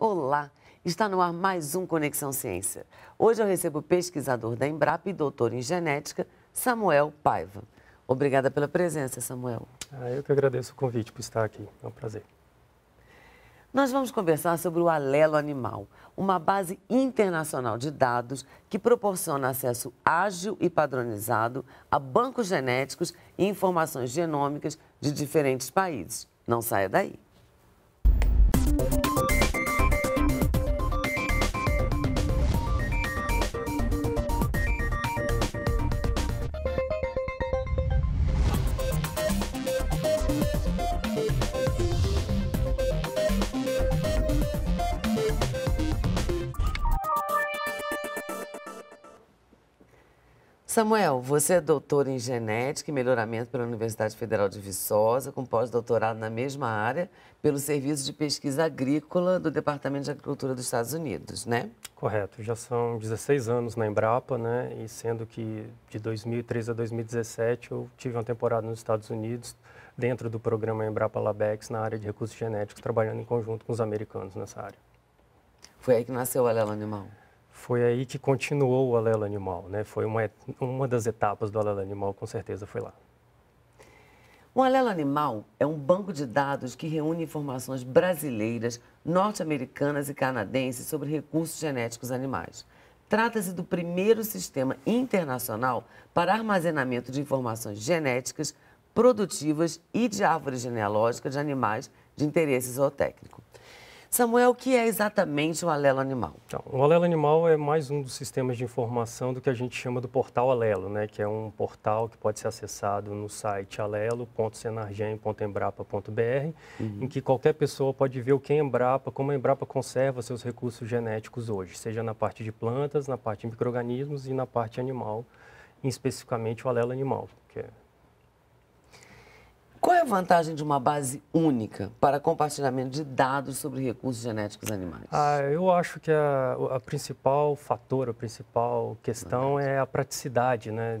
Olá, está no ar mais um Conexão Ciência. Hoje eu recebo o pesquisador da Embrapa e doutor em genética, Samuel Paiva. Obrigada pela presença, Samuel. Ah, eu que agradeço o convite por estar aqui, é um prazer. Nós vamos conversar sobre o Alelo Animal, uma base internacional de dados que proporciona acesso ágil e padronizado a bancos genéticos e informações genômicas de diferentes países. Não saia daí. Samuel, você é doutor em genética e melhoramento pela Universidade Federal de Viçosa, com pós-doutorado na mesma área, pelo Serviço de Pesquisa Agrícola do Departamento de Agricultura dos Estados Unidos, né? Correto, já são 16 anos na Embrapa, né? E sendo que de 2013 a 2017 eu tive uma temporada nos Estados Unidos, dentro do programa Embrapa Labex, na área de recursos genéticos, trabalhando em conjunto com os americanos nessa área. Foi aí que nasceu o Alelo Animal? foi aí que continuou o alelo Animal, né? Foi uma, uma das etapas do alelo Animal, com certeza foi lá. O alelo Animal é um banco de dados que reúne informações brasileiras, norte-americanas e canadenses sobre recursos genéticos animais. Trata-se do primeiro sistema internacional para armazenamento de informações genéticas, produtivas e de árvores genealógicas de animais de interesse zootécnico. Samuel, o que é exatamente o alelo animal? Então, o alelo animal é mais um dos sistemas de informação do que a gente chama do portal alelo, né? que é um portal que pode ser acessado no site alelo.senargem.embrapa.br, uhum. em que qualquer pessoa pode ver o que é Embrapa, como a Embrapa conserva seus recursos genéticos hoje, seja na parte de plantas, na parte de micro-organismos e na parte animal, especificamente o alelo animal, que é qual é a vantagem de uma base única para compartilhamento de dados sobre recursos genéticos animais? Ah, eu acho que a, a principal fator, a principal questão é a praticidade, né?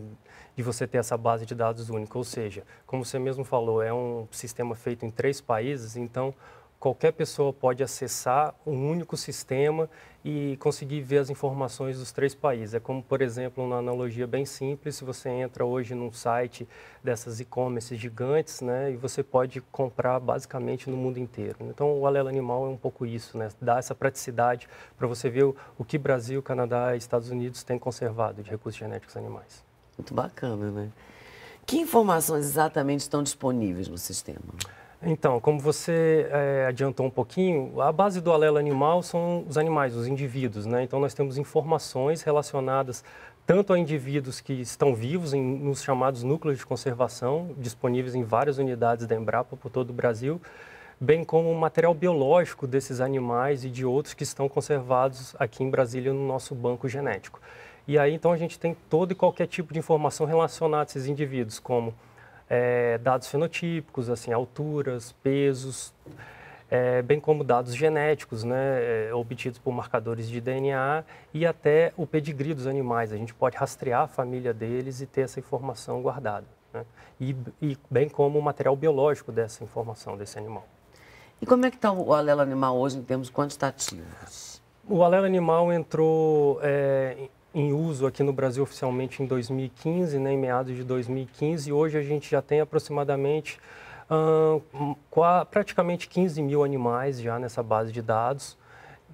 De você ter essa base de dados única. Ou seja, como você mesmo falou, é um sistema feito em três países, então qualquer pessoa pode acessar um único sistema e conseguir ver as informações dos três países. É como, por exemplo, uma analogia bem simples, se você entra hoje num site dessas e-commerce gigantes, né, e você pode comprar basicamente no mundo inteiro. Então, o alelo Animal é um pouco isso, né, dá essa praticidade para você ver o, o que Brasil, Canadá e Estados Unidos têm conservado de recursos genéticos animais. Muito bacana, né? Que informações exatamente estão disponíveis no sistema? Então, como você é, adiantou um pouquinho, a base do alelo animal são os animais, os indivíduos, né? Então, nós temos informações relacionadas tanto a indivíduos que estão vivos em, nos chamados núcleos de conservação, disponíveis em várias unidades da Embrapa por todo o Brasil, bem como o material biológico desses animais e de outros que estão conservados aqui em Brasília no nosso banco genético. E aí, então, a gente tem todo e qualquer tipo de informação relacionada a esses indivíduos, como é, dados fenotípicos, assim, alturas, pesos, é, bem como dados genéticos, né, é, obtidos por marcadores de DNA e até o pedigree dos animais. A gente pode rastrear a família deles e ter essa informação guardada. Né? E, e bem como o material biológico dessa informação, desse animal. E como é que está o alelo animal hoje em termos quantitativos? O alelo animal entrou é, em uso aqui no Brasil oficialmente em 2015, né, em meados de 2015, e hoje a gente já tem aproximadamente praticamente 15 mil animais já nessa base de dados,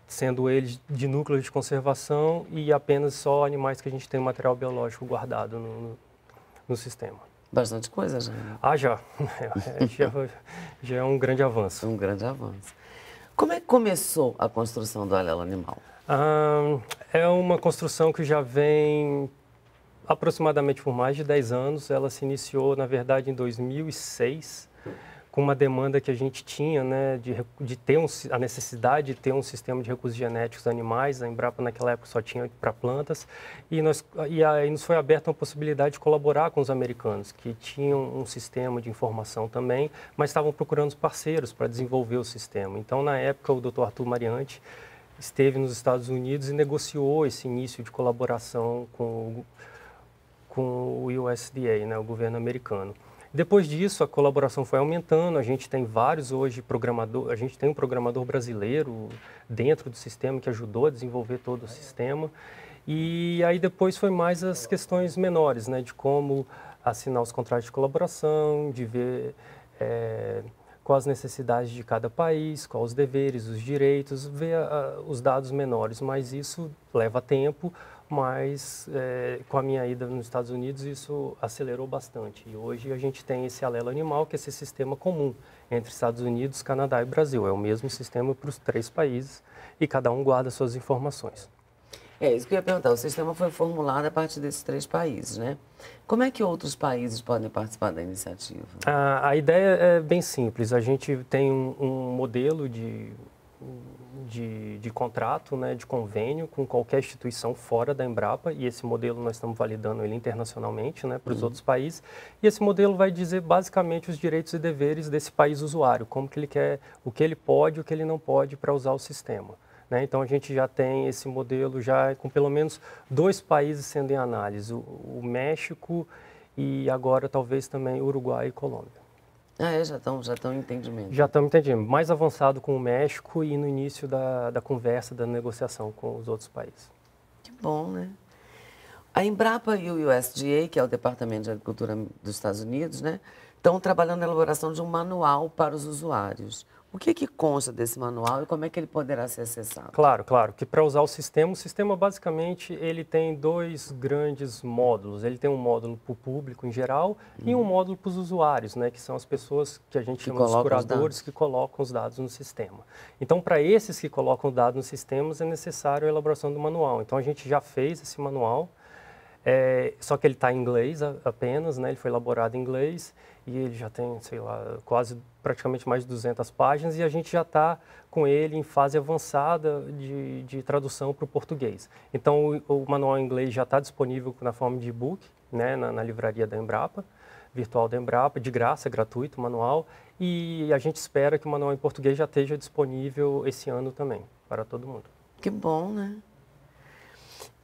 sendo eles de núcleos de conservação e apenas só animais que a gente tem material biológico guardado no, no, no sistema. Bastante coisa já. Né? Ah, já. É, já. já. é um grande avanço. Um grande avanço. Como é que começou a construção do alelo animal? é uma construção que já vem aproximadamente por mais de 10 anos. Ela se iniciou, na verdade, em 2006, com uma demanda que a gente tinha né, de, de ter um, a necessidade de ter um sistema de recursos genéticos animais. A Embrapa, naquela época, só tinha para plantas. E, nós, e aí nos foi aberta uma possibilidade de colaborar com os americanos, que tinham um sistema de informação também, mas estavam procurando parceiros para desenvolver o sistema. Então, na época, o Dr. Arthur Mariante esteve nos Estados Unidos e negociou esse início de colaboração com o, com o USDA, né, o governo americano. Depois disso, a colaboração foi aumentando. A gente tem vários hoje programador, a gente tem um programador brasileiro dentro do sistema que ajudou a desenvolver todo o sistema. E aí depois foi mais as questões menores, né, de como assinar os contratos de colaboração, de ver é, com as necessidades de cada país, com os deveres, os direitos, ver uh, os dados menores, mas isso leva tempo, mas é, com a minha ida nos Estados Unidos isso acelerou bastante. E hoje a gente tem esse alelo animal, que é esse sistema comum entre Estados Unidos, Canadá e Brasil. É o mesmo sistema para os três países e cada um guarda suas informações. É isso que eu ia perguntar. O sistema foi formulado a partir desses três países, né? Como é que outros países podem participar da iniciativa? A, a ideia é bem simples. A gente tem um, um modelo de, de, de, contrato, né, de convênio com qualquer instituição fora da Embrapa e esse modelo nós estamos validando ele internacionalmente né, para os uhum. outros países. E esse modelo vai dizer basicamente os direitos e deveres desse país usuário, como que ele quer, o que ele pode, o que ele não pode para usar o sistema. Né? Então, a gente já tem esse modelo já com pelo menos dois países sendo em análise, o, o México e agora talvez também Uruguai e Colômbia. Ah, é, já estão já estão entendimento. Já estão entendendo. Mais avançado com o México e no início da, da conversa, da negociação com os outros países. Que bom, né? A Embrapa e o USDA, que é o Departamento de Agricultura dos Estados Unidos, né, estão trabalhando na elaboração de um manual para os usuários. O que, que consta desse manual e como é que ele poderá ser acessado? Claro, claro. Que para usar o sistema, o sistema basicamente ele tem dois grandes módulos. Ele tem um módulo para o público em geral e um uhum. módulo para os usuários, né, que são as pessoas que a gente que chama de curadores que colocam os dados no sistema. Então, para esses que colocam dados nos sistemas é necessário a elaboração do manual. Então, a gente já fez esse manual. É, só que ele está em inglês apenas, né? Ele foi elaborado em inglês e ele já tem, sei lá, quase praticamente mais de 200 páginas e a gente já está com ele em fase avançada de, de tradução para o português. Então, o, o, manual em inglês já está disponível na forma de e-book, né, na, na, livraria da Embrapa, virtual da Embrapa, de graça, gratuito o manual. E a gente espera que o manual em português já esteja disponível esse ano também, para todo mundo. Que bom, né?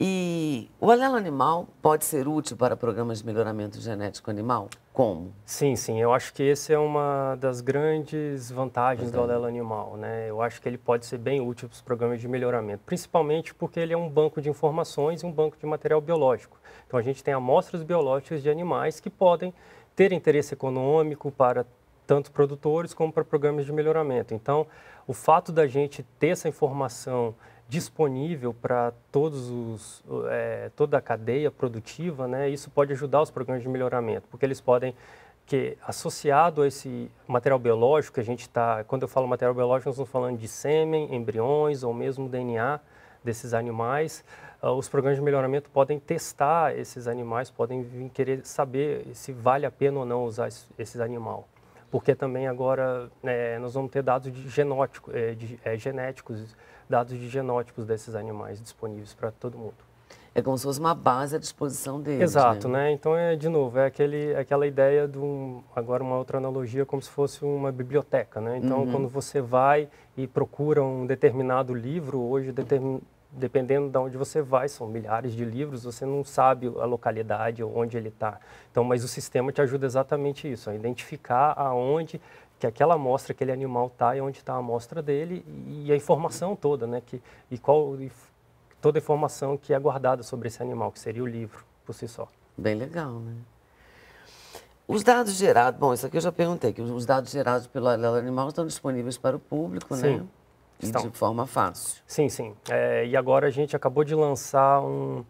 E o alelo animal pode ser útil para programas de melhoramento genético animal? Como? Sim, sim. Eu acho que essa é uma das grandes vantagens do é. alelo animal. Né? Eu acho que ele pode ser bem útil para os programas de melhoramento, principalmente porque ele é um banco de informações e um banco de material biológico. Então, a gente tem amostras biológicas de animais que podem ter interesse econômico para tanto produtores como para programas de melhoramento. Então, o fato da gente ter essa informação disponível para todos os é, toda a cadeia produtiva, né? Isso pode ajudar os programas de melhoramento, porque eles podem que associado a esse material biológico que a gente está, quando eu falo material biológico, nós estamos falando de sêmen, embriões ou mesmo DNA desses animais. Uh, os programas de melhoramento podem testar esses animais, podem querer saber se vale a pena ou não usar esse, esses animal porque também agora né, nós vamos ter dados de genótico, é, de, é, genéticos, dados de genótipos desses animais disponíveis para todo mundo. É como se fosse uma base à disposição deles. Exato, né? né? Então é de novo é aquele, é aquela ideia de um, agora uma outra analogia como se fosse uma biblioteca, né? Então uhum. quando você vai e procura um determinado livro hoje determin, dependendo de onde você vai, são milhares de livros, você não sabe a localidade ou onde ele está. Então, mas o sistema te ajuda exatamente isso, a identificar aonde que aquela amostra, aquele animal está e onde está a amostra dele e a informação toda, né? Que, e qual e toda a informação que é guardada sobre esse animal, que seria o livro por si só. Bem legal, né? Os dados gerados, bom, isso aqui eu já perguntei, que os dados gerados pelo Animal estão disponíveis para o público, né? Sim. né? Estão. de forma fácil. Sim, sim. É, e agora a gente acabou de lançar um,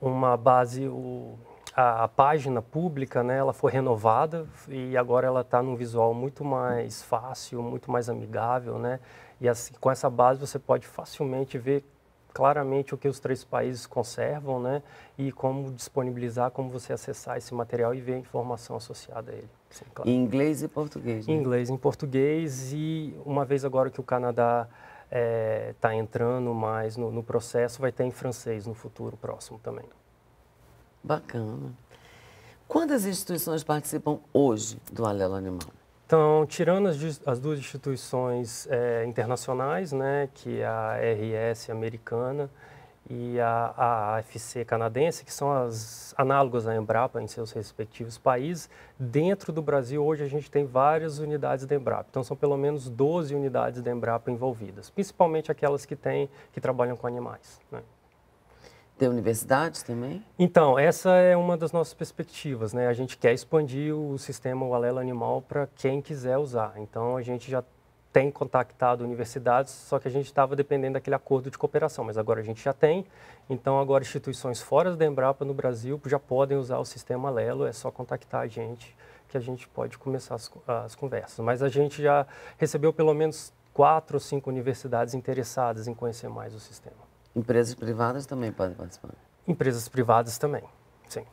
uma base, o, a, a, página pública, né, ela foi renovada e agora ela está num visual muito mais fácil, muito mais amigável, né? E assim, com essa base você pode facilmente ver claramente o que os três países conservam, né? E como disponibilizar, como você acessar esse material e ver a informação associada a ele. Sim, claro. Em inglês e português. Né? Em inglês, em português e uma vez agora que o Canadá está eh, é, entrando mais no, no processo, vai ter em francês no futuro próximo também. Bacana. Quantas instituições participam hoje do Alelo Animal? Então, tirando as, as duas instituições é, internacionais, né, que é a RS americana e a AFC canadense, que são as análogas à Embrapa em seus respectivos países. Dentro do Brasil, hoje, a gente tem várias unidades da Embrapa. Então, são pelo menos 12 unidades da Embrapa envolvidas, principalmente aquelas que, que trabalham com animais. Né? ter universidades também? Então, essa é uma das nossas perspectivas, né? A gente quer expandir o sistema o alelo Animal para quem quiser usar. Então, a gente já tem contactado universidades, só que a gente estava dependendo daquele acordo de cooperação, mas agora a gente já tem. Então, agora instituições fora da Embrapa no Brasil já podem usar o sistema Alelo, é só contactar a gente que a gente pode começar as, as conversas. Mas a gente já recebeu pelo menos quatro ou cinco universidades interessadas em conhecer mais o sistema. Empresas privadas também podem participar? Empresas privadas também, sim.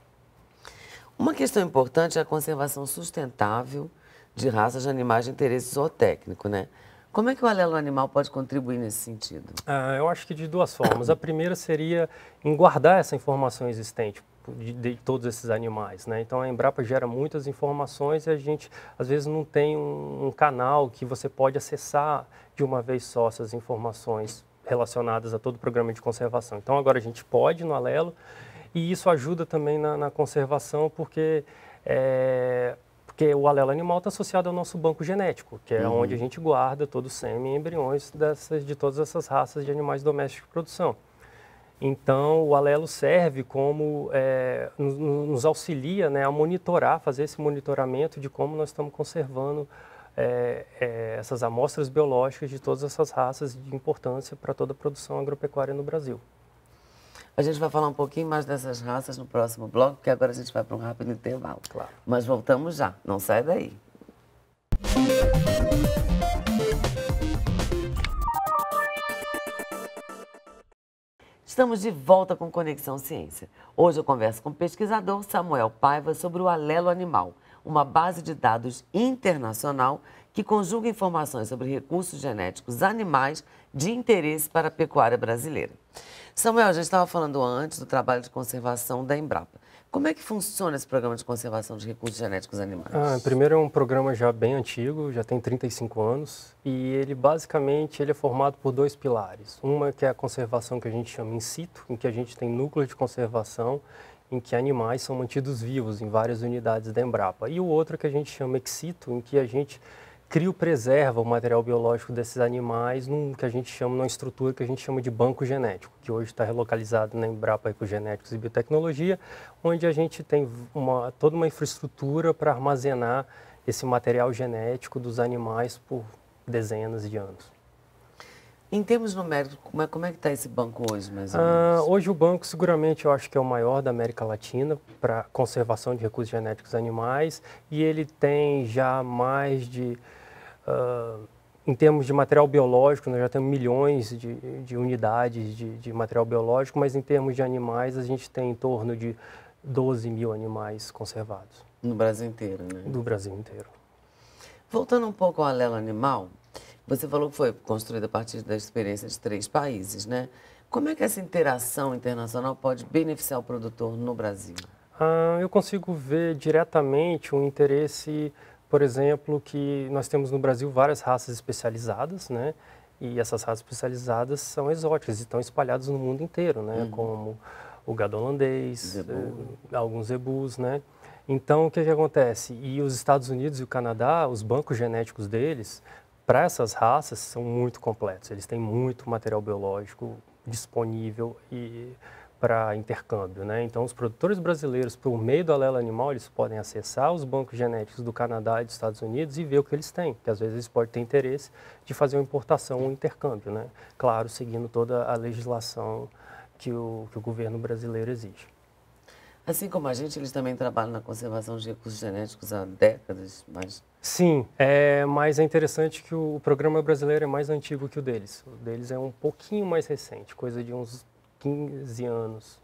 Uma questão importante é a conservação sustentável de raças de animais de interesse zootécnico, né? Como é que o alelo animal pode contribuir nesse sentido? Ah, eu acho que de duas formas. A primeira seria em guardar essa informação existente, de, de, todos esses animais. Né? Então a Embrapa gera muitas informações e a gente às vezes não tem um, um canal que você pode acessar de uma vez só essas informações relacionadas a todo o programa de conservação. Então agora a gente pode no alelo e isso ajuda também na, na conservação porque é, porque o alelo animal está associado ao nosso banco genético, que é uhum. onde a gente guarda todo o sêmen e embriões dessas, de todas essas raças de animais domésticos de produção. Então, o alelo serve como, é, nos, nos, auxilia né, a monitorar, fazer esse monitoramento de como nós estamos conservando é, é, essas amostras biológicas de todas essas raças de importância para toda a produção agropecuária no Brasil. A gente vai falar um pouquinho mais dessas raças no próximo bloco, porque agora a gente vai para um rápido intervalo. Claro. Mas voltamos já, não sai daí. Estamos de volta com Conexão Ciência. Hoje eu converso com o pesquisador Samuel Paiva sobre o alelo animal uma base de dados internacional que conjuga informações sobre recursos genéticos animais de interesse para a pecuária brasileira. Samuel, já estava falando antes do trabalho de conservação da Embrapa. Como é que funciona esse programa de conservação de recursos genéticos animais? Ah, primeiro é um programa já bem antigo, já tem 35 anos, e ele basicamente ele é formado por dois pilares. Uma que é a conservação que a gente chama in situ, em que a gente tem núcleo de conservação em que animais são mantidos vivos em várias unidades da Embrapa. E o outro que a gente chama excito, em que a gente cria ou preserva o material biológico desses animais num que a gente chama, numa estrutura que a gente chama de banco genético, que hoje está relocalizado na Embrapa Ecogenéticos e Biotecnologia, onde a gente tem uma, toda uma infraestrutura para armazenar esse material genético dos animais por dezenas de anos. Em termos numéricos, como é, é que está esse banco hoje, mais ou ah, menos? Ah, hoje o banco, seguramente, eu acho que é o maior da América Latina para conservação de recursos genéticos animais e ele tem já mais de... Uh, em termos de material biológico, nós né, já temos milhões de, de unidades de, de, material biológico, mas em termos de animais, a gente tem em torno de 12 mil animais conservados. No Brasil inteiro, né? Do Brasil inteiro. Voltando um pouco ao alelo animal, você falou que foi construída a partir da experiência de três países, né? Como é que essa interação internacional pode beneficiar o produtor no Brasil? Ah, eu consigo ver diretamente um interesse, por exemplo, que nós temos no Brasil várias raças especializadas, né? E essas raças especializadas são exóticas e estão espalhadas no mundo inteiro, né? Uhum. Como o gado holandês, Zebu. eh, alguns zebus, né? Então, o que, que acontece? E os Estados Unidos e o Canadá, os bancos genéticos deles para essas raças são muito completos. Eles têm muito material biológico disponível e para intercâmbio, né? Então, os produtores brasileiros, por meio do alelo Animal, eles podem acessar os bancos genéticos do Canadá e dos Estados Unidos e ver o que eles têm, que às vezes eles podem ter interesse de fazer uma importação ou um intercâmbio, né? Claro, seguindo toda a legislação que o, que o governo brasileiro exige. Assim como a gente, eles também trabalham na conservação de recursos genéticos há décadas, mas... Sim, é, mas é interessante que o programa brasileiro é mais antigo que o deles. O deles é um pouquinho mais recente, coisa de uns 15 anos,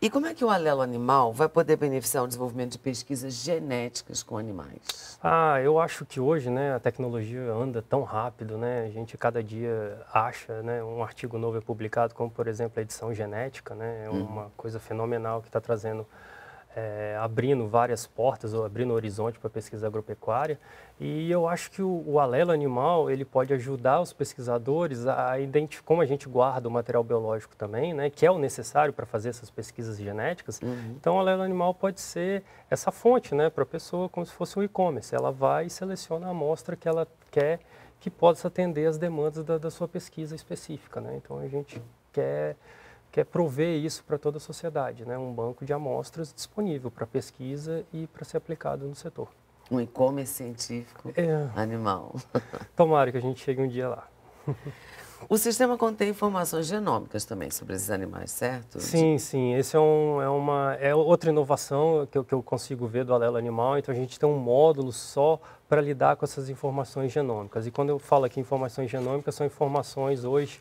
e como é que o alelo animal vai poder beneficiar o desenvolvimento de pesquisas genéticas com animais? Ah, eu acho que hoje, né, a tecnologia anda tão rápido, né? A gente cada dia acha, né, um artigo novo é publicado, como por exemplo a edição genética, né? É hum. uma hum. coisa fenomenal que está trazendo é, abrindo várias portas ou abrindo horizonte para a pesquisa agropecuária. E eu acho que o, o alelo animal ele pode ajudar os pesquisadores a identificar como a gente guarda o material biológico também, né, que é o necessário para fazer essas pesquisas genéticas. Uhum. Então, o alelo animal pode ser essa fonte né, para a pessoa, como se fosse um e-commerce. Ela vai e seleciona a amostra que ela quer que possa atender as demandas da, da sua pesquisa específica. Né? Então, a gente quer que é prover isso para toda a sociedade, né? um banco de amostras disponível para pesquisa e para ser aplicado no setor. Um e-commerce científico é... animal. Tomara que a gente chegue um dia lá. O sistema contém informações genômicas também sobre esses animais, certo? Sim, sim. Esse é, um, é, uma, é outra inovação que eu, que eu consigo ver do alelo animal. Então, a gente tem um módulo só para lidar com essas informações genômicas. E quando eu falo aqui informações genômicas, são informações hoje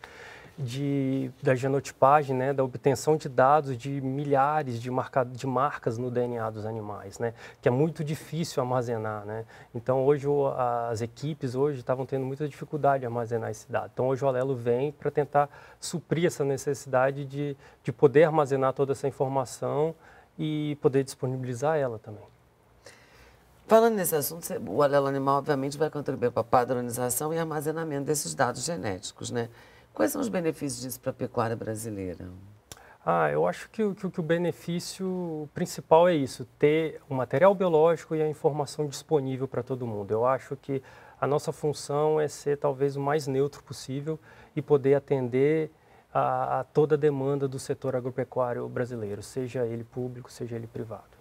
de, da genotipagem, né, da obtenção de dados de milhares de, marca, de marcas no DNA dos animais, né, que é muito difícil armazenar. Né? Então, hoje, as equipes hoje estavam tendo muita dificuldade de armazenar esse dado. Então, hoje o Alelo vem para tentar suprir essa necessidade de, de poder armazenar toda essa informação e poder disponibilizar ela também. Falando nesse assunto, o Alelo Animal, obviamente, vai contribuir para a padronização e armazenamento desses dados genéticos, né? Quais são os benefícios disso para a pecuária brasileira? Ah, eu acho que, que, que, o benefício principal é isso, ter o material biológico e a informação disponível para todo mundo. Eu acho que a nossa função é ser talvez o mais neutro possível e poder atender a, a toda a demanda do setor agropecuário brasileiro, seja ele público, seja ele privado.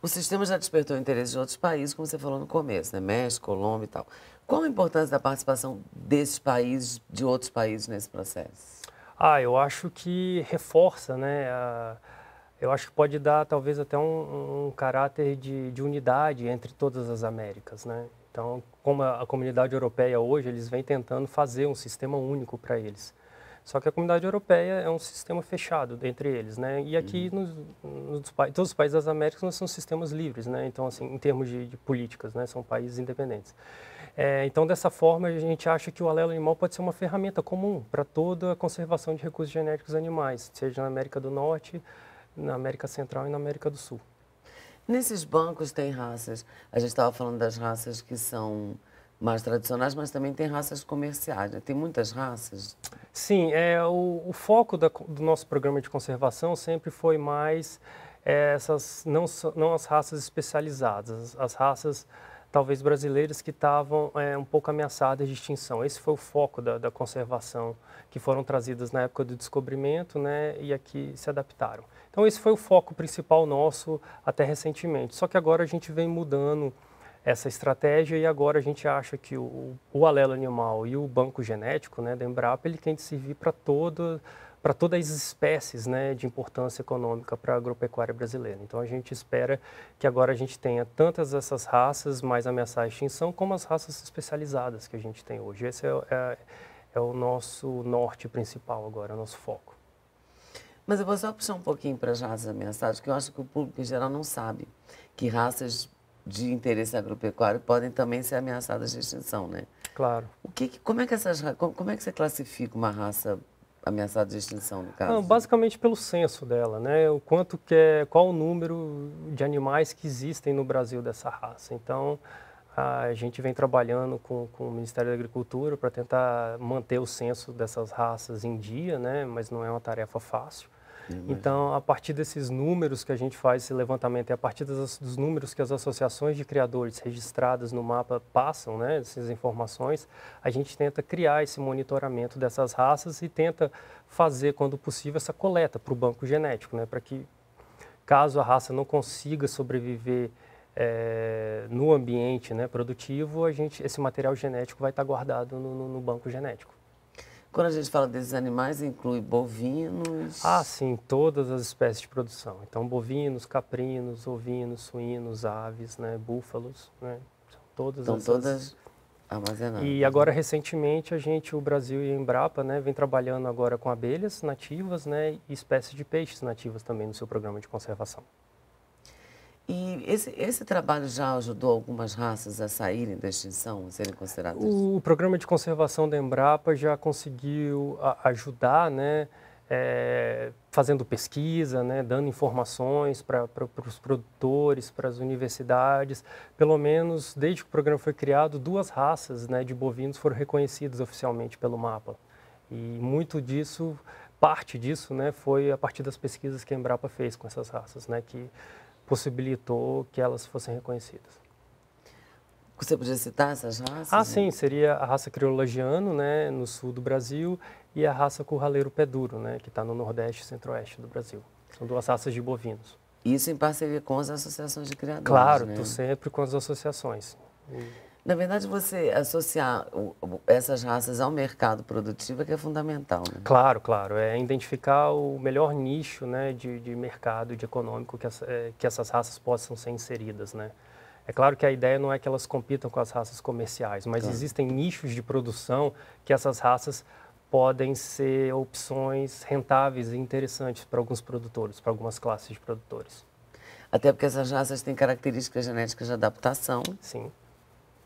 O sistema já despertou interesse de outros países, como você falou no começo, né? México, Colômbia e tal. Qual a importância da participação desses países, de outros países nesse processo? Ah, eu acho que reforça, né? eu acho que pode dar talvez até um, um caráter de, de, unidade entre todas as Américas, né? Então, como a, a comunidade europeia hoje, eles vêm tentando fazer um sistema único para eles. Só que a comunidade europeia é um sistema fechado entre eles, né? E aqui uhum. nos, nos, todos os países das Américas nós são sistemas livres, né? Então assim, em termos de, de políticas, né? São países independentes. É, então dessa forma a gente acha que o alelo animal pode ser uma ferramenta comum para toda a conservação de recursos genéticos animais, seja na América do Norte, na América Central e na América do Sul. Nesses bancos tem raças. A gente estava falando das raças que são mais tradicionais, mas também tem raças comerciais. Né? Tem muitas raças. Sim, é, o, o foco da, do nosso programa de conservação sempre foi mais é, essas não, não as raças especializadas, as, as raças talvez brasileiras que estavam é, um pouco ameaçadas de extinção. Esse foi o foco da, da, conservação, que foram trazidas na época do descobrimento né, e aqui se adaptaram. Então esse foi o foco principal nosso até recentemente. Só que agora a gente vem mudando essa estratégia e agora a gente acha que o, o alelo animal e o banco genético né, da Embrapa ele tem de servir para todo para todas as espécies né, de importância econômica para a agropecuária brasileira. Então a gente espera que agora a gente tenha tantas essas raças mais ameaçadas de extinção, como as raças especializadas que a gente tem hoje. Esse é, é, é o nosso norte principal agora, o nosso foco. Mas eu vou só puxar um pouquinho para as raças ameaçadas, que eu acho que o público em geral não sabe que raças de interesse agropecuário podem também ser ameaçadas de extinção, né? Claro. O que, como é que essas como é que você classifica uma raça ameaçada de extinção no caso? Não, basicamente pelo censo dela, né? O quanto que é, qual o número de animais que existem no Brasil dessa raça. Então, a gente vem trabalhando com, com o Ministério da Agricultura para tentar manter o censo dessas raças em dia, né? Mas não é uma tarefa fácil. Então, a partir desses números que a gente faz esse levantamento e a partir dos números que as associações de criadores registradas no mapa passam, né, essas informações, a gente tenta criar esse monitoramento dessas raças e tenta fazer, quando possível, essa coleta para o banco genético, né, para que, caso a raça não consiga sobreviver é, no ambiente né, produtivo, a gente, esse material genético vai estar tá guardado no, no, no banco genético. Quando a gente fala desses animais, inclui bovinos? Ah, sim, todas as espécies de produção. Então, bovinos, caprinos, ovinos, suínos, aves, né, búfalos, né? São todas Estão todas armazenadas. E né? agora, recentemente, a gente, o Brasil e a Embrapa, né, vem trabalhando agora com abelhas nativas, né, e espécies de peixes nativas também no seu programa de conservação. E esse, esse trabalho já ajudou algumas raças a saírem da extinção, a serem consideradas? O programa de conservação da Embrapa já conseguiu ajudar, né, é, fazendo pesquisa, né, dando informações para os produtores, para as universidades. Pelo menos desde que o programa foi criado, duas raças né, de bovinos foram reconhecidas oficialmente pelo mapa. E muito disso, parte disso, né, foi a partir das pesquisas que a Embrapa fez com essas raças, né, que possibilitou que elas fossem reconhecidas. Você podia citar essas raças? Ah, né? sim, seria a raça criologiano, né, no sul do Brasil, e a raça curraleiro peduro, né, que está no nordeste e centro-oeste do Brasil. São duas raças de bovinos. Isso em parceria com as associações de criadores, Claro, né? sempre com as associações. E... Na verdade, você associar essas raças ao mercado produtivo é que é fundamental. Né? Claro, claro. É identificar o melhor nicho né, de, de mercado, de econômico, que, as, eh, que essas raças possam ser inseridas. Né? É claro que a ideia não é que elas compitam com as raças comerciais, mas claro. existem nichos de produção que essas raças podem ser opções rentáveis e interessantes para alguns produtores, para algumas classes de produtores. Até porque essas raças têm características genéticas de adaptação. Sim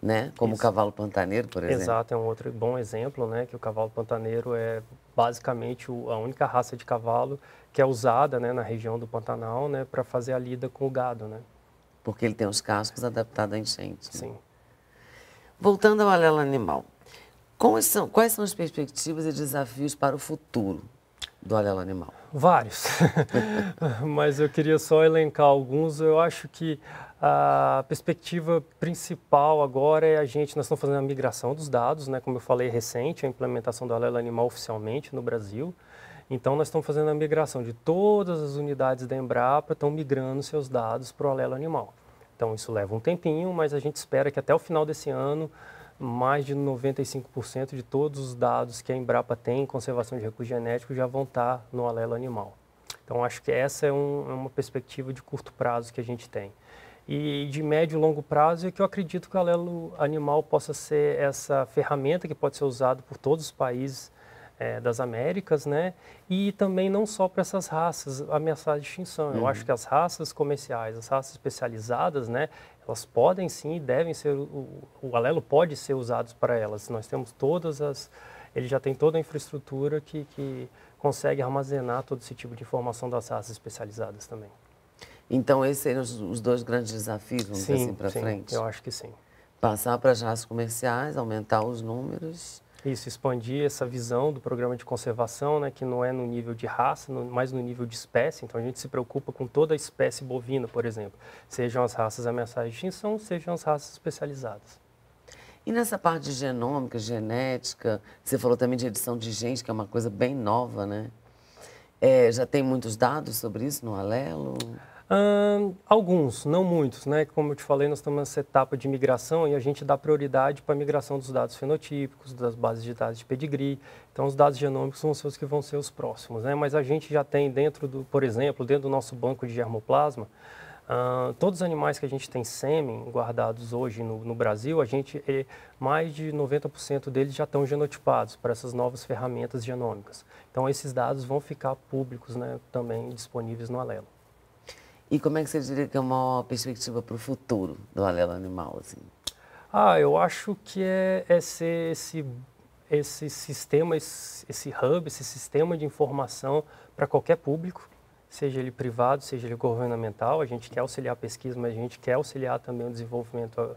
né? Como Isso. o cavalo pantaneiro, por exemplo. Exato, é um outro bom exemplo, né? Que o cavalo pantaneiro é basicamente o, a única raça de cavalo que é usada, né, na região do Pantanal, né, para fazer a lida com o gado, né? Porque ele tem os cascos adaptados a enchentes. Né? Sim. Voltando ao alelo animal, quais são, quais são as perspectivas e desafios para o futuro do alelo animal? Vários, mas eu queria só elencar alguns. Eu acho que a perspectiva principal agora é a gente, nós estamos fazendo a migração dos dados, né? como eu falei, é recente a implementação do alelo Animal oficialmente no Brasil. Então, nós estamos fazendo a migração de todas as unidades da Embrapa, estão migrando seus dados para o Alelo Animal. Então, isso leva um tempinho, mas a gente espera que até o final desse ano mais de 95% de todos os dados que a Embrapa tem em conservação de recursos genéticos já vão estar no alelo animal. Então, acho que essa é, um, é uma perspectiva de curto prazo que a gente tem. E de médio e longo prazo é que eu acredito que o alelo animal possa ser essa ferramenta que pode ser usada por todos os países é, das Américas, né? E também não só para essas raças ameaçadas de extinção. Uhum. Eu acho uhum. que as raças comerciais, as raças especializadas, né? Elas podem sim e devem ser, o, o alelo pode ser usado para elas. Nós temos todas as, ele já tem toda a infraestrutura que, que consegue armazenar todo esse tipo de informação das raças especializadas também. Então, esses seriam os, dois grandes desafios, vamos sim, assim, para frente? Sim, eu acho que sim. Passar para as raças comerciais, aumentar os números isso, expandir essa visão do programa de conservação, né, que não é no nível de raça, no, mas no nível de espécie. Então, a gente se preocupa com toda a espécie bovina, por exemplo, sejam as raças ameaçadas de extinção, sejam as raças especializadas. E nessa parte de genômica, genética, você falou também de edição de genes, que é uma coisa bem nova, né? É, já tem muitos dados sobre isso no Alelo? alguns, não muitos, né? Como eu te falei, nós estamos nessa etapa de migração e a gente dá prioridade para a migração dos dados fenotípicos, das bases de dados de pedigree. Então, os dados genômicos são os que vão ser os próximos, né? Mas a gente já tem dentro do, por exemplo, dentro do nosso banco de germoplasma, Uh, todos os animais que a gente tem sêmen guardados hoje no, no Brasil, a gente é, mais de 90% deles já estão genotipados para essas novas ferramentas genômicas. Então esses dados vão ficar públicos, né, também disponíveis no Alelo. E como é que você diria que é uma perspectiva para o futuro do alelo animal? Assim? Ah, eu acho que é, é ser esse, esse sistema, esse, esse hub, esse sistema de informação para qualquer público, seja ele privado, seja ele governamental. A gente quer auxiliar a pesquisa, mas a gente quer auxiliar também o desenvolvimento ah,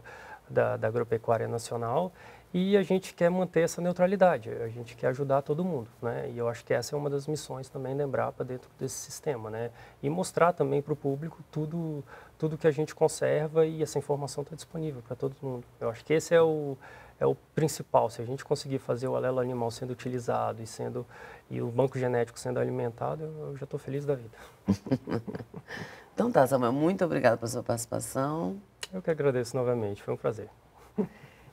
da, da agropecuária nacional. E a gente quer manter essa neutralidade, a gente quer ajudar todo mundo, né? E eu acho que essa é uma das missões também lembrar para dentro desse sistema, né? E mostrar também para o público tudo, tudo que a gente conserva e essa informação está disponível para todo mundo. Eu acho que esse é o, é o principal. Se a gente conseguir fazer o alelo animal sendo utilizado e, sendo, e o banco genético sendo alimentado, eu, eu já estou feliz da vida. então tá, Samuel, muito obrigado pela sua participação. Eu que agradeço novamente, foi um prazer.